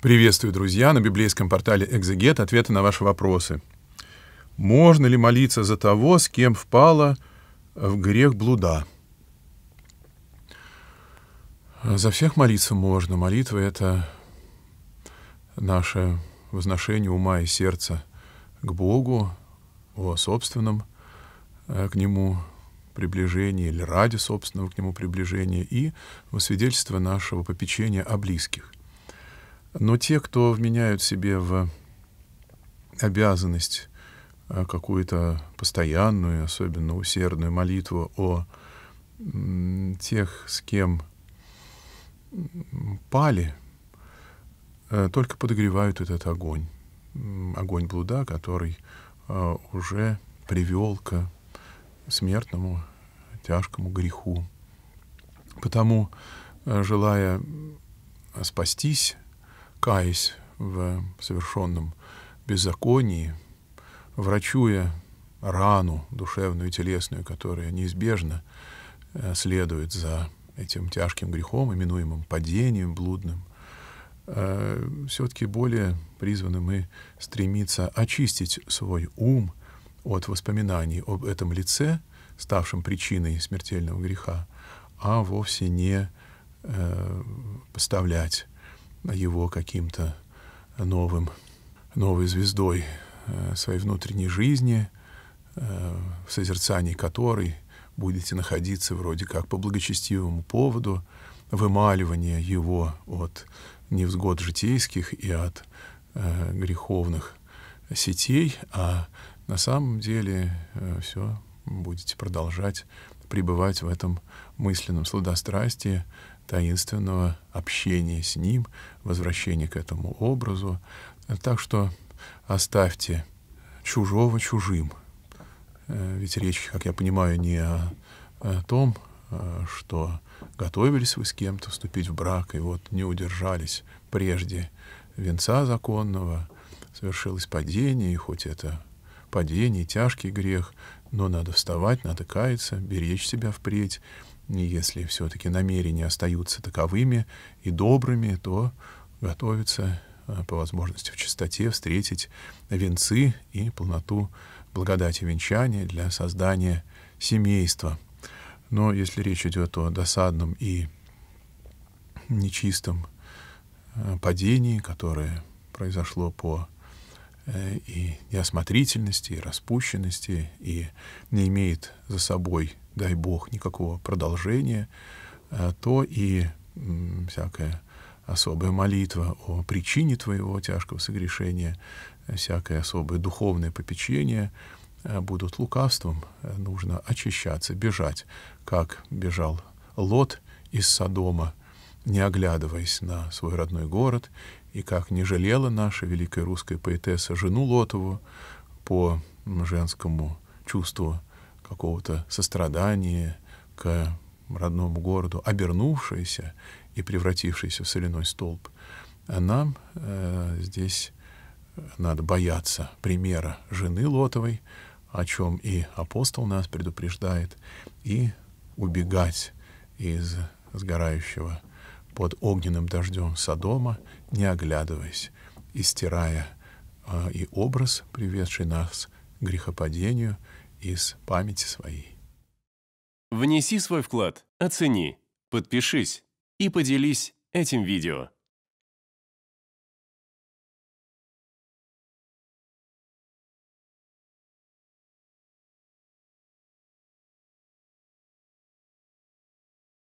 Приветствую, друзья, на библейском портале «Экзегет» ответы на ваши вопросы. Можно ли молиться за того, с кем впала в грех блуда? За всех молиться можно. Молитва — это наше возношение ума и сердца к Богу, о собственном э, к Нему приближении или ради собственного к Нему приближения и во свидетельство нашего попечения о близких. Но те, кто вменяют себе в обязанность э, какую-то постоянную, особенно усердную молитву о тех, с кем пали, э, только подогревают этот огонь. Огонь блуда, который э, уже привел к смертному тяжкому греху. Потому, желая спастись, каясь в совершенном беззаконии, врачуя рану душевную и телесную, которая неизбежно э, следует за этим тяжким грехом, именуемым падением блудным, э, все-таки более призваны мы стремиться очистить свой ум от воспоминаний об этом лице, ставшем причиной смертельного греха, а вовсе не э, поставлять его каким-то новым, новой звездой э, своей внутренней жизни, э, в созерцании которой будете находиться вроде как по благочестивому поводу, вымаливание его от невзгод житейских и от э, греховных сетей, а на самом деле э, все будете продолжать пребывать в этом мысленном сладострастии, таинственного общения с Ним, возвращения к этому образу. Так что оставьте чужого чужим. Э, ведь речь, как я понимаю, не о, том, э, что готовились вы с кем-то вступить в брак, и вот не удержались прежде венца законного, совершилось падение, и хоть это падение, тяжкий грех, но надо вставать, надо каяться, беречь себя впредь, если все-таки намерения остаются таковыми и добрыми, то готовиться э, по возможности в чистоте встретить венцы и полноту благодати венчания для создания семейства. Но если речь идет о досадном и нечистом э, падении, которое произошло по э, и неосмотрительности, и распущенности, и не имеет за собой дай бог, никакого продолжения, э, то и всякая особая молитва о причине твоего тяжкого согрешения, э, всякое особое духовное попечение э, будут лукавством. Нужно очищаться, бежать, как бежал Лот из Содома, не оглядываясь на свой родной город, и как не жалела наша великая русская поэтесса жену Лотову по женскому чувству какого-то сострадания к родному городу, обернувшаяся и превратившаяся в соляной столб, а нам э, здесь э, надо бояться примера жены Лотовой, о чем и апостол нас предупреждает, и убегать из сгорающего под огненным дождем Содома, не оглядываясь и стирая э, и образ, приведший нас к грехопадению, из памяти своей. Внеси свой вклад, оцени, подпишись и поделись этим видео.